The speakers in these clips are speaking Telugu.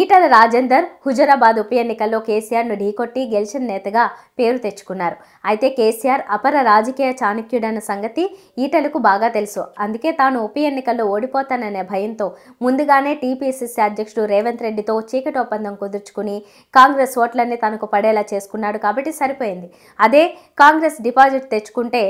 ఈటల రాజేందర్ హుజరాబాద్ ఉప ఎన్నికల్లో కేసీఆర్ను ఢీకొట్టి గెలిచిన నేతగా పేరు తెచ్చుకున్నారు అయితే కేసీఆర్ అపర రాజకీయ చాణక్యుడన్న సంగతి ఈటలకు బాగా తెలుసు అందుకే తాను ఉప ఎన్నికల్లో ఓడిపోతాననే భయంతో ముందుగానే టీపీసీసీ అధ్యక్షుడు రేవంత్ రెడ్డితో చీకటి ఒప్పందం కుదుర్చుకుని కాంగ్రెస్ ఓట్లన్నీ తనకు పడేలా చేసుకున్నాడు కాబట్టి సరిపోయింది అదే కాంగ్రెస్ డిపాజిట్ తెచ్చుకుంటే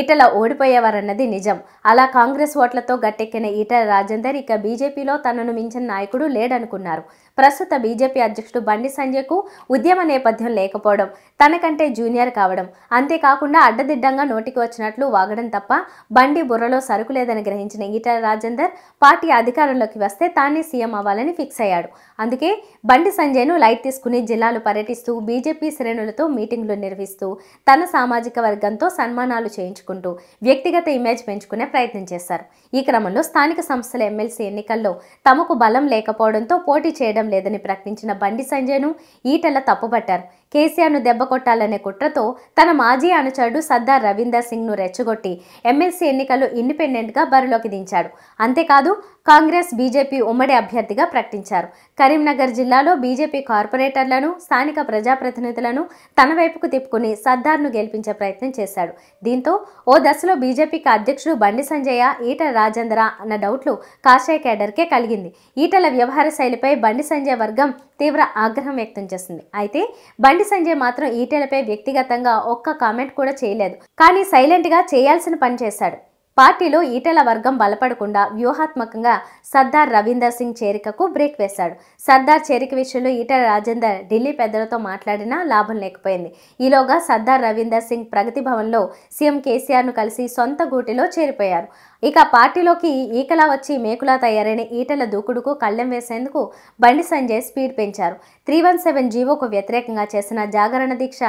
ఈటల ఓడిపోయేవారన్నది నిజం అలా కాంగ్రెస్ ఓట్లతో గట్టెక్కిన ఈటల రాజేందర్ ఇక బీజేపీలో తనను మించిన నాయకుడు లేడనుకున్నారు ప్రస్తుత బీజేపీ అధ్యక్షుడు బండి సంజయ్కు ఉద్యమ నేపథ్యం లేకపోవడం తనకంటే జూనియర్ కావడం అంతేకాకుండా అడ్డదిడ్డంగా నోటికి వచ్చినట్లు వాగడం తప్ప బండి బుర్రలో సరుకు లేదని గ్రహించిన ఈటల రాజేందర్ పార్టీ అధికారంలోకి వస్తే తానే సీఎం అవ్వాలని ఫిక్స్ అయ్యాడు అందుకే బండి సంజయ్ను లైట్ తీసుకుని జిల్లాలు పర్యటిస్తూ బీజేపీ శ్రేణులతో మీటింగ్లు నిర్వహిస్తూ తన సామాజిక వర్గంతో సన్మానాలు చేయించుకుంటూ వ్యక్తిగత ఇమేజ్ పెంచుకునే ప్రయత్నం చేశారు ఈ క్రమంలో స్థానిక సంస్థల ఎమ్మెల్సీ ఎన్నికల్లో తమకు బలం లేకపోవడంతో పోటీ చేయడం లేదని ప్రకటించిన బండి సంజయ్ను ఈటల తప్పుపట్టారు కేసీఆర్ను కొట్టాలనే కుట్రతో తన మాజీ అనుచరుడు సర్దార్ రవీందర్ సింగ్ను రెచ్చగొట్టి ఎమ్మెల్సీ ఎన్నికల్లో ఇండిపెండెంట్గా బరిలోకి దించాడు అంతేకాదు కాంగ్రెస్ బీజేపీ ఉమ్మడి అభ్యర్థిగా ప్రకటించారు కరీంనగర్ జిల్లాలో బీజేపీ కార్పొరేటర్లను స్థానిక ప్రజాప్రతినిధులను తన వైపుకు తిప్పుకుని సర్దార్ను గెలిపించే ప్రయత్నం చేశాడు దీంతో ఓ దశలో బీజేపీకి అధ్యక్షుడు బండి సంజయ ఈటల రాజేంద్ర అన్న డౌట్లు కాషాయ కేడర్కే కలిగింది ఈటల వ్యవహార శైలిపై బండి సంజయ్ వర్గం తీవ్ర ఆగ్రహం వ్యక్తం చేసింది అయితే బండి బండి సంజయ్ మాత్రం ఈటెలపై వ్యక్తిగతంగా ఒక్క కామెంట్ కూడా చేయలేదు కానీ సైలెంట్ గా చేయాల్సిన పని చేశాడు పార్టీలో ఈటల వర్గం బలపడకుండా వ్యూహాత్మకంగా సర్దార్ రవీందర్ సింగ్ చేరికకు బ్రేక్ వేశాడు సర్దార్ చేరిక విషయంలో ఈటెల రాజేందర్ ఢిల్లీ పెద్దలతో మాట్లాడినా లాభం లేకపోయింది ఈలోగా సర్దార్ రవీందర్ సింగ్ ప్రగతి భవన్లో సీఎం కేసీఆర్ను కలిసి సొంత గూటిలో చేరిపోయారు ఇక పార్టీలోకి ఈకలా వచ్చి మేకులా తయారైన ఈటల దూకుడుకు కళ్ళెం వేసేందుకు బండి సంజయ్ స్పీడ్ పెంచారు త్రీ వన్ సెవెన్ జీవోకు వ్యతిరేకంగా చేసిన జాగరణ దీక్ష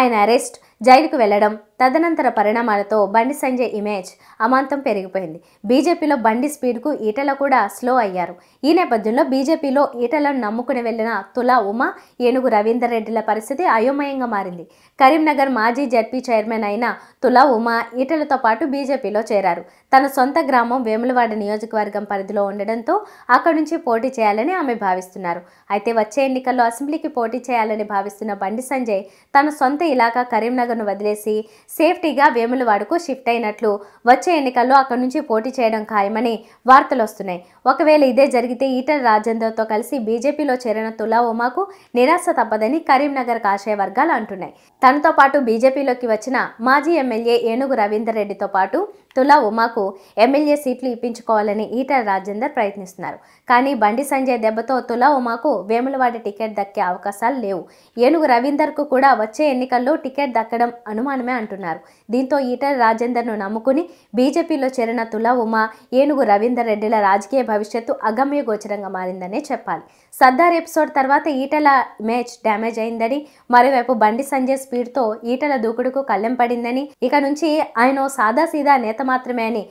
ఆయన అరెస్ట్ జైలుకు వెళ్లడం తదనంతర పరిణామాలతో బండి సంజయ్ ఇమేజ్ అమాంతం పెరిగిపోయింది బీజేపీలో బండి స్పీడ్కు ఈటల కూడా స్లో అయ్యారు ఈ నేపథ్యంలో బీజేపీలో ఈటలను నమ్ముకుని వెళ్లిన తులా ఉమ ఏనుగు రవీందర్ రెడ్డిల పరిస్థితి అయోమయంగా మారింది కరీంనగర్ మాజీ జడ్పీ చైర్మన్ అయిన తులా ఉమ ఈటలతో పాటు బీజేపీలో చేరారు తన సొంత గ్రామం వేములవాడ నియోజకవర్గం పరిధిలో ఉండడంతో అక్కడి నుంచి పోటీ చేయాలని ఆమె భావిస్తున్నారు అయితే వచ్చే ఎన్నికల్లో అసెంబ్లీకి పోటీ చేయాలని భావిస్తున్న బండి సంజయ్ తన సొంత ఇలాకా కరీంనగర్ నియోజకవర్గాన్ని వదిలేసి సేఫ్టీగా వేములవాడకు షిఫ్ట్ అయినట్లు వచ్చే ఎన్నికల్లో అక్కడి నుంచి పోటీ చేయడం ఖాయమని వార్తలు వస్తున్నాయి ఒకవేళ ఇదే జరిగితే ఈటల రాజేందర్తో కలిసి బీజేపీలో చేరిన తులా ఉమాకు నిరాశ తప్పదని కరీంనగర్ కాషాయ వర్గాలు అంటున్నాయి తనతో పాటు బీజేపీలోకి వచ్చిన మాజీ ఎమ్మెల్యే ఏనుగు రవీందర్ రెడ్డితో పాటు తులా ఉమాకు ఎమ్మెల్యే సీట్లు ఇప్పించుకోవాలని ఈటల రాజేందర్ ప్రయత్నిస్తున్నారు కానీ బండి సంజయ్ దెబ్బతో తులా ఉమాకు వేములవాడ టికెట్ దక్కే అవకాశాలు లేవు ఏనుగు రవీందర్కు కూడా వచ్చే ఎన్నికల్లో టికెట్ దక్కడం అనుమానమే అంటున్నారు దీంతో ఈటల రాజేందర్ను నమ్ముకుని బీజేపీలో చేరిన తులా ఉమా ఏనుగు రవీందర్ రెడ్డిల రాజకీయ భవిష్యత్తు అగమ్య గోచరంగా మారిందనే చెప్పాలి సర్దార్ ఎపిసోడ్ తర్వాత ఈటల మ్యాచ్ డ్యామేజ్ అయిందని మరోవైపు బండి సంజయ్ స్పీడ్తో ఈటల దూకుడుకు కళ్ళెం పడిందని ఇక నుంచి ఆయన సాదాసీదా నేత మాత్రమే అని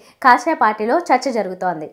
పార్టీలో చర్చ జరుగుతోంది